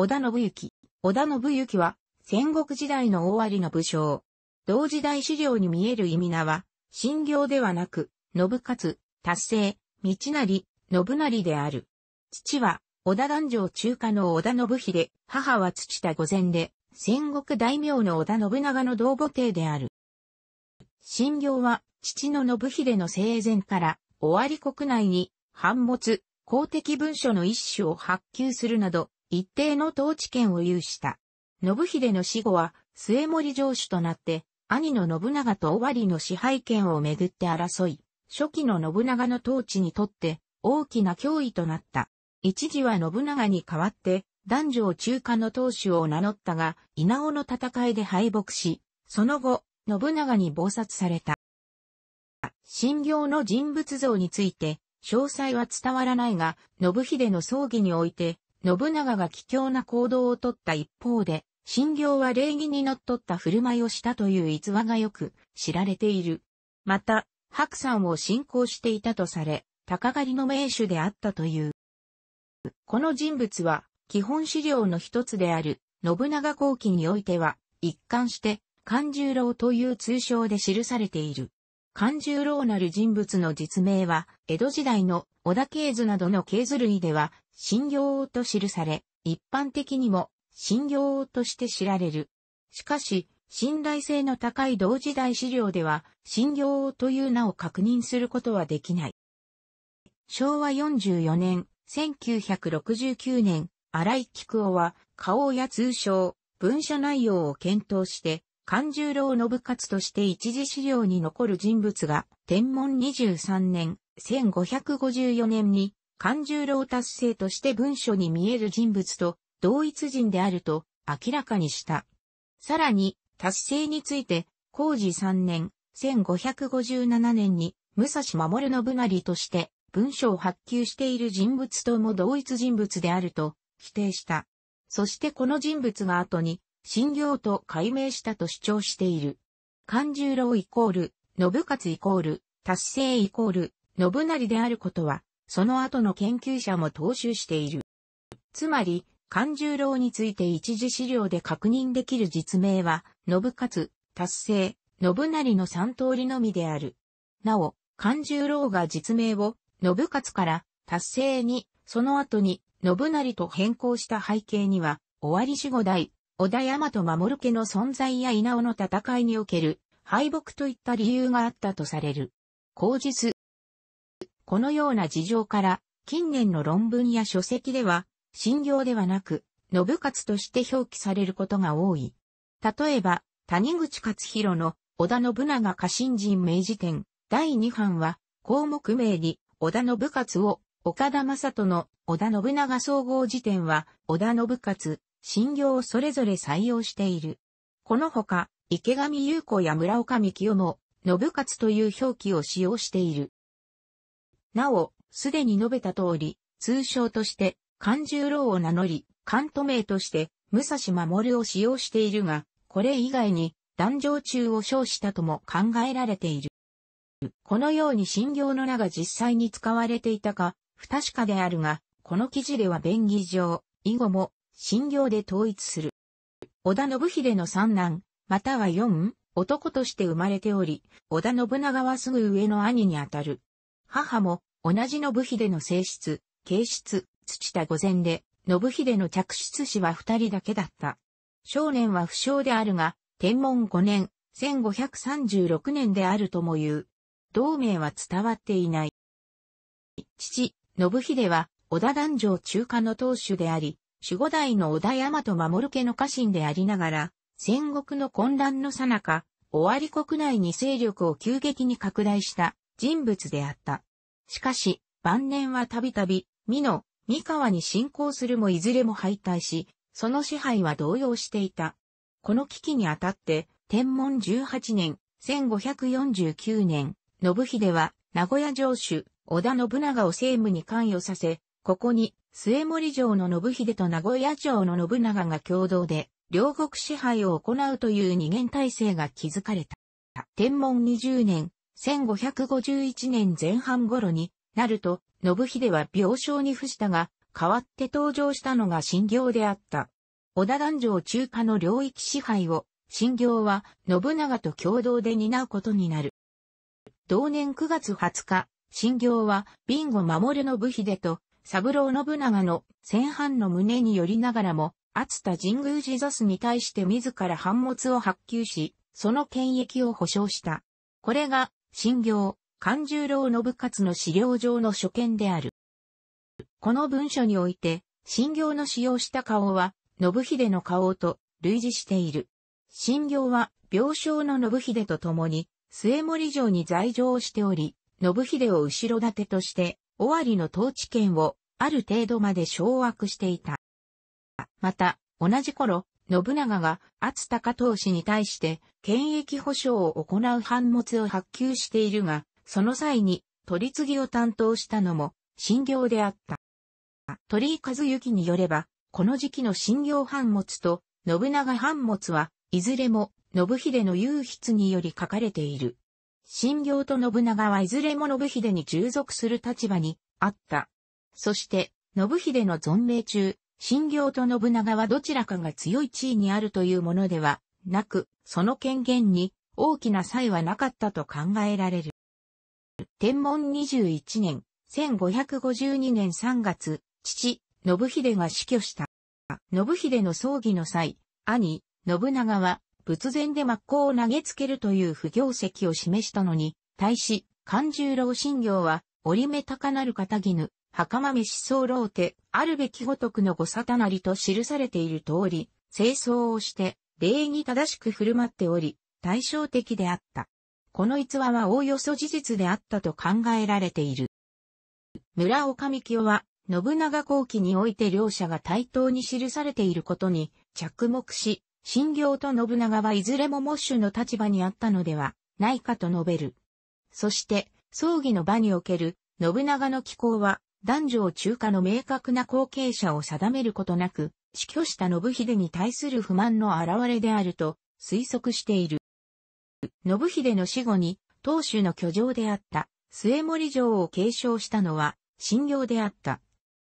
織田信行。織田信行は、戦国時代の終わりの武将。同時代資料に見える意味名は、信行ではなく、信勝、達成、道成、信成である。父は、織田男女中華の織田信秀、母は土田御前で、戦国大名の織田信長の同母帝である。信行は、父の信秀の生前から、尾張国内に、反物、公的文書の一種を発給するなど、一定の統治権を有した。信秀の死後は末森城主となって、兄の信長と尾張の支配権をめぐって争い、初期の信長の統治にとって大きな脅威となった。一時は信長に代わって、男女を中華の当主を名乗ったが、稲尾の戦いで敗北し、その後、信長に謀殺された。信行の人物像について、詳細は伝わらないが、信秀の葬儀において、信長が奇妙な行動をとった一方で、信行は礼儀にのっとった振る舞いをしたという逸話がよく知られている。また、白山を信仰していたとされ、鷹狩りの名手であったという。この人物は、基本資料の一つである、信長後期においては、一貫して、勘十郎という通称で記されている。漢十郎なる人物の実名は、江戸時代の小田系図などの系図類では、信行と記され、一般的にも、信行として知られる。しかし、信頼性の高い同時代資料では、信行という名を確認することはできない。昭和44年、1969年、荒井菊夫は、花王や通称、文書内容を検討して、勘十郎信勝として一時資料に残る人物が、天文23年、1554年に、勘十郎達成として文書に見える人物と、同一人であると、明らかにした。さらに、達成について、工事3年、1557年に、武蔵守信成として、文書を発給している人物とも同一人物であると、否定した。そしてこの人物が後に、新行と改名したと主張している。勘十郎イコール、信勝イコール、達成イコール、信成であることは、その後の研究者も踏襲している。つまり、勘十郎について一時資料で確認できる実名は、信勝、達成、信成の三通りのみである。なお、勘十郎が実名を、信勝から達成に、その後に、信成と変更した背景には、終わり守護代、織田山と守家の存在や稲尾の戦いにおける敗北といった理由があったとされる。口実。このような事情から、近年の論文や書籍では、信行ではなく、信勝として表記されることが多い。例えば、谷口勝弘の織田信長家臣人明治典第2版は、項目名に織田信勝を、岡田正人の織田信長総合辞典は、織田信勝、診療をそれぞれ採用している。このほか、池上優子や村岡美清も、信勝という表記を使用している。なお、すでに述べた通り、通称として、勘十郎を名乗り、関都名として、武蔵守を使用しているが、これ以外に、壇上中を称したとも考えられている。このように診療の名が実際に使われていたか、不確かであるが、この記事では便宜上、以後も信行で統一する。織田信秀の三男、または四、男として生まれており、織田信長はすぐ上の兄にあたる。母も、同じ信秀の性質、形質、土田御前で、信秀の嫡出子は二人だけだった。少年は不詳であるが、天文五年、1536年であるとも言う。同名は伝わっていない。父、信秀は、織田男女中華の当主であり、守護代の織田山と守家の家臣でありながら、戦国の混乱の最中、尾張国内に勢力を急激に拡大した人物であった。しかし、晩年はたびたび、美濃、三河に侵攻するもいずれも敗退し、その支配は動揺していた。この危機にあたって、天文18年、1549年、信秀は、名古屋城主、織田信長を政務に関与させ、ここに、末森城の信秀と名古屋城の信長が共同で、両国支配を行うという二元体制が築かれた。天文20年、1551年前半頃になると、信秀は病床に伏したが、代わって登場したのが信行であった。織田団城中華の領域支配を、信行は信長と共同で担うことになる。同年9月20日、新行は、ビンゴ守る信秀と三郎信長の戦犯の胸によりながらも、熱田神宮寺ザスに対して自ら反物を発給し、その権益を保障した。これが、新行、勘十郎信勝の資料上の所見である。この文書において、新行の使用した顔は、信秀の顔と類似している。新行は、病床の信秀と共に、末森城に在場をしており、信秀を後ろ盾として、尾張の統治権をある程度まで掌握していた。また、同じ頃、信長が厚高投氏に対して権益保障を行う版物を発給しているが、その際に取り次ぎを担当したのも新行であった。鳥居和幸によれば、この時期の新行版物と信長版物はいずれも信秀の優筆により書かれている。信行と信長はいずれも信秀に従属する立場にあった。そして、信秀の存命中、信行と信長はどちらかが強い地位にあるというものではなく、その権限に大きな差異はなかったと考えられる。天文21年、1552年3月、父、信秀が死去した。信秀の葬儀の際、兄、信長は、仏前で真っ向を投げつけるという不行跡を示したのに、対し、勘十郎信行は、折目高なる片絹、袴飯候老手、あるべきごとくのご沙汰なりと記されている通り、清掃をして、礼儀正しく振る舞っており、対照的であった。この逸話はおおよそ事実であったと考えられている。村岡美清は、信長後期において両者が対等に記されていることに着目し、信行と信長はいずれもモッシュの立場にあったのではないかと述べる。そして、葬儀の場における信長の寄稿は、男女を中華の明確な後継者を定めることなく、死去した信秀に対する不満の表れであると推測している。信秀の死後に、当主の居城であった末森城を継承したのは、信行であった。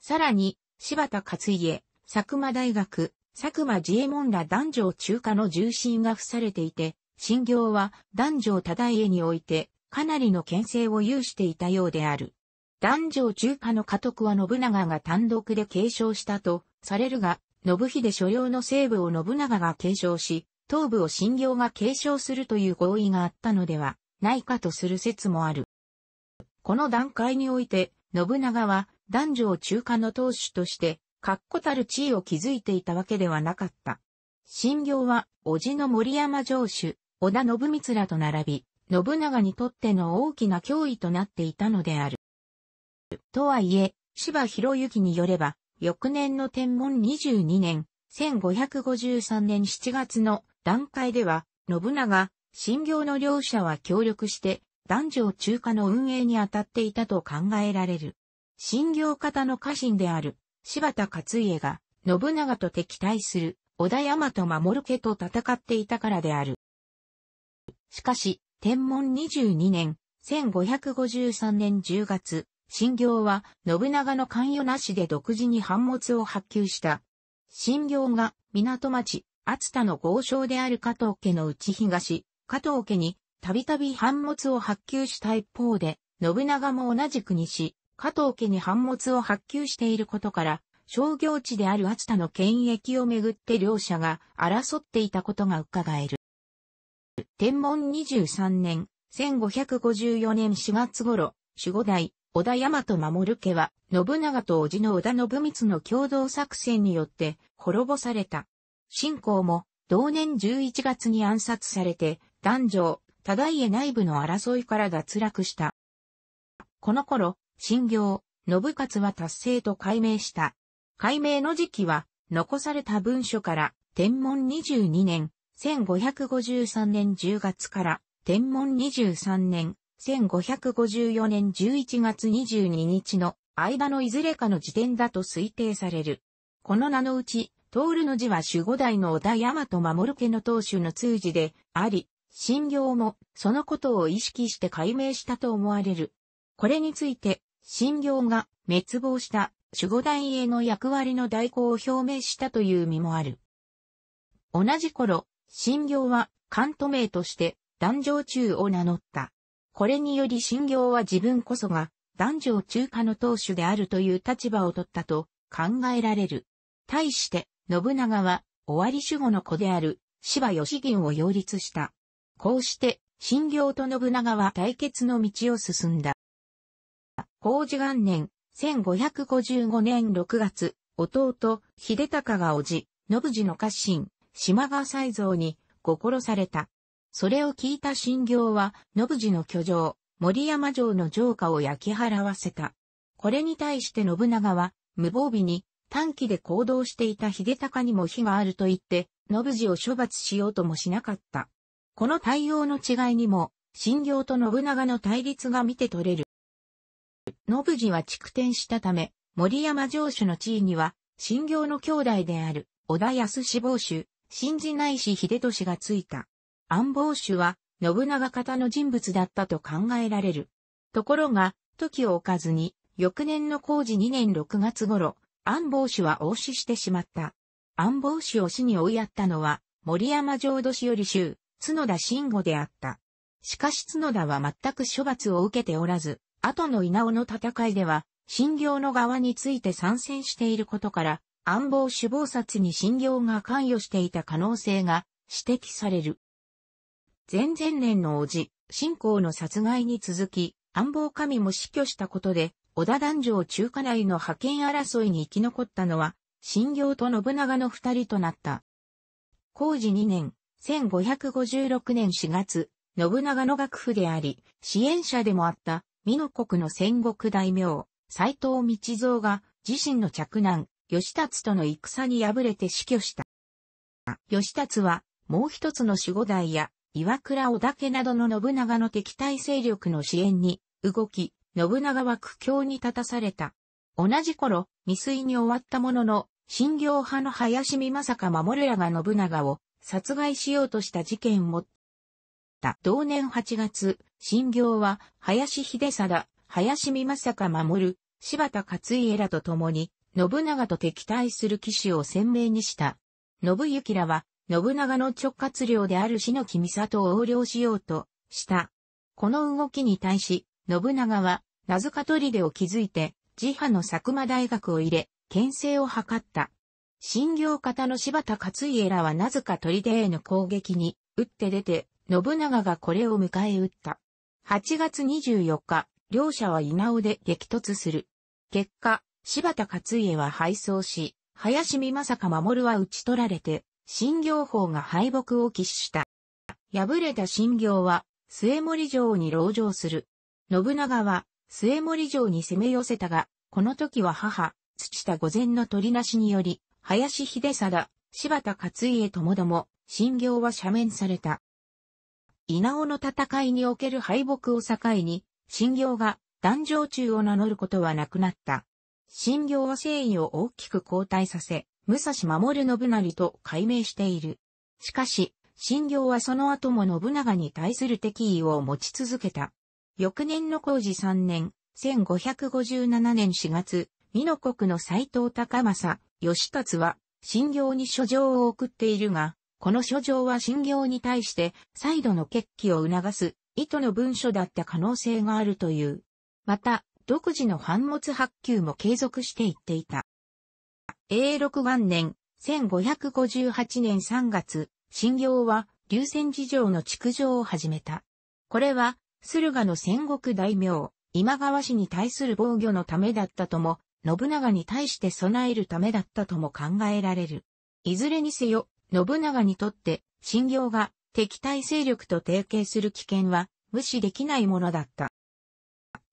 さらに、柴田勝家、佐久間大学、佐久間自衛門ら男女中華の重心が付されていて、新行は男女忠家においてかなりの牽制を有していたようである。男女中華の家督は信長が単独で継承したとされるが、信秀所領の西部を信長が継承し、東部を新行が継承するという合意があったのではないかとする説もある。この段階において、信長は男女中華の当主として確固たる地位を築いていたわけではなかった。信行は、叔父の森山城主、織田信光らと並び、信長にとっての大きな脅威となっていたのである。とはいえ、柴博之によれば、翌年の天文22年、1553年7月の段階では、信長、信行の両者は協力して、男女中華の運営に当たっていたと考えられる。信行方の家臣である柴田勝家が、信長と敵対する、織田山と守家と戦っていたからである。しかし、天文22年、1553年10月、新行は、信長の関与なしで独自に反物を発給した。新行が、港町、熱田の豪商である加藤家の内東、加藤家に、たびたび反物を発給した一方で、信長も同じく西、加藤家に反物を発給していることから、商業地である厚田の権益をめぐって両者が争っていたことが伺える。天文23年、1554年4月頃、守護代、織田大和守家は、信長と叔父の織田信光の共同作戦によって滅ぼされた。信仰も、同年11月に暗殺されて、男女、いへ内部の争いから脱落した。この頃、信行、信勝は達成と解明した。解明の時期は、残された文書から、天文22年、1553年10月から、天文23年、1554年11月22日の間のいずれかの時点だと推定される。この名のうち、通るの字は守護代の織田大和守家の当主の通字であり、信行もそのことを意識して解明したと思われる。これについて、信行が滅亡した守護団への役割の代行を表明したという意味もある。同じ頃、信行は関東名として壇上中を名乗った。これにより信行は自分こそが壇上中華の当主であるという立場を取ったと考えられる。対して、信長は終わり守護の子である芝義銀を擁立した。こうして、信行と信長は対決の道を進んだ。宝治元年、1555年6月、弟、秀隆が叔父、信次の家臣、島川才蔵に、ご殺された。それを聞いた信行は、信次の居城、森山城の城下を焼き払わせた。これに対して信長は、無防備に、短期で行動していた秀隆にも非があると言って、信次を処罰しようともしなかった。この対応の違いにも、信行と信長の対立が見て取れる。信次は築転したため、森山城主の地位には、信行の兄弟である、小田康志坊主、信次内氏秀俊がついた。安坊主は、信長方の人物だったと考えられる。ところが、時を置かずに、翌年の工事2年6月頃、安坊主は応死してしまった。安坊主を死に追いやったのは、森山浄土市より州、角田慎吾であった。しかし角田は全く処罰を受けておらず、後の稲尾の戦いでは、新行の側について参戦していることから、暗謀首謀殺に新行が関与していた可能性が指摘される。前々年の叔父、信行の殺害に続き、暗謀神も死去したことで、織田壇上中華内の覇権争いに生き残ったのは、新行と信長の二人となった。工事2年、1556年4月、信長の学府であり、支援者でもあった、美濃国の戦国大名、斎藤道蔵が自身の嫡男、義達との戦に敗れて死去した。義達は、もう一つの守護代や、岩倉織田などの信長の敵対勢力の支援に動き、信長は苦境に立たされた。同じ頃、未遂に終わったものの、新行派の林見正か守らが信長を殺害しようとした事件を、同年8月、新行は、林秀貞、林美正守、柴田勝家らと共に、信長と敵対する騎士を鮮明にした。信行らは、信長の直轄領である死の君里を横領しようと、した。この動きに対し、信長は、名か砦を築いて、自派の佐久間大学を入れ、牽制を図った。新行方の柴田勝家らはな塚か砦への攻撃に、打って出て、信長がこれを迎え撃った。8月24日、両者は稲尾で激突する。結果、柴田勝家は敗走し、林美正か守は討ち取られて、新行法が敗北を喫した。敗れた新行は、末森城に籠城する。信長は、末森城に攻め寄せたが、この時は母、土田御前の取りなしにより、林秀貞、柴田勝家ともども、新行は赦免された。稲尾の戦いにおける敗北を境に、信行が壇上中を名乗ることはなくなった。信行は誠意を大きく後退させ、武蔵守信成と改名している。しかし、信行はその後も信長に対する敵意を持ち続けた。翌年の工事3年、1557年4月、美濃国の斎藤隆正、義達は、信行に書状を送っているが、この書状は信行に対して再度の決起を促す意図の文書だった可能性があるという。また、独自の反物発給も継続していっていた。永禄元年、1558年3月、信行は、流泉寺城の築城を始めた。これは、駿河の戦国大名、今川氏に対する防御のためだったとも、信長に対して備えるためだったとも考えられる。いずれにせよ、信長にとって、信行が敵対勢力と提携する危険は無視できないものだった。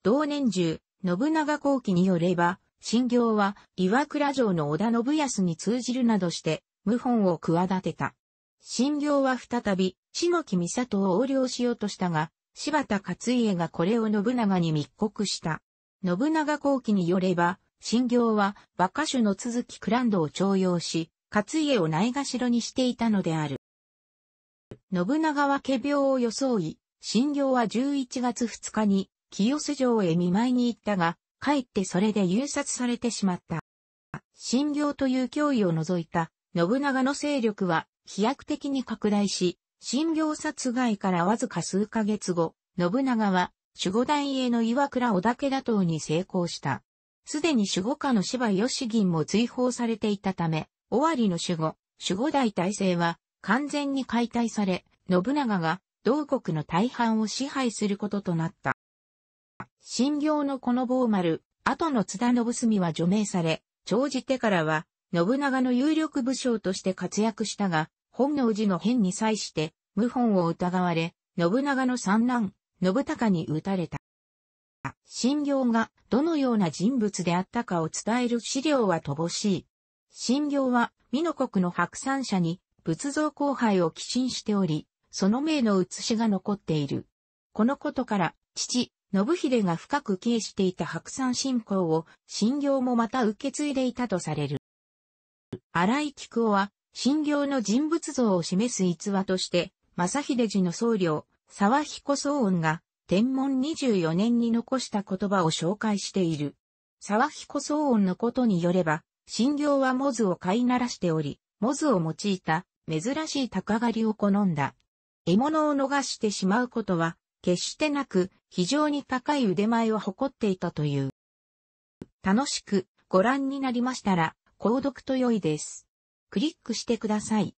同年中、信長後期によれば、信行は岩倉城の織田信康に通じるなどして、謀反を企てた。信行は再び、下木美里を横領しようとしたが、柴田勝家がこれを信長に密告した。信長後期によれば、信行は、馬鹿種の続きクランドを徴用し、勝家をないがしろにしていたのである。信長は家病を装い、診療は11月2日に清洲城へ見舞いに行ったが、かえってそれで誘殺されてしまった。診療という脅威を除いた信長の勢力は飛躍的に拡大し、診療殺害からわずか数ヶ月後、信長は守護団への岩倉織田家打倒に成功した。すでに守護家の芝義銀も追放されていたため、尾張の守護、守護代体制は完全に解体され、信長が同国の大半を支配することとなった。信行のこの坊丸、後の津田信澄は除名され、長寺てからは、信長の有力武将として活躍したが、本能寺の変に際して、謀反を疑われ、信長の三男、信孝に撃たれた。信行がどのような人物であったかを伝える資料は乏しい。神行は、美濃国の白山社に仏像荒廃を寄進しており、その名の写しが残っている。このことから、父、信秀が深く敬していた白山信仰を、神行もまた受け継いでいたとされる。荒井菊夫は、神行の人物像を示す逸話として、正秀寺の僧侶、沢彦宗恩が、天文24年に残した言葉を紹介している。沢彦宗恩のことによれば、新行はモズを飼いならしており、モズを用いた珍しい鷹狩りを好んだ。獲物を逃してしまうことは決してなく非常に高い腕前を誇っていたという。楽しくご覧になりましたら購読と良いです。クリックしてください。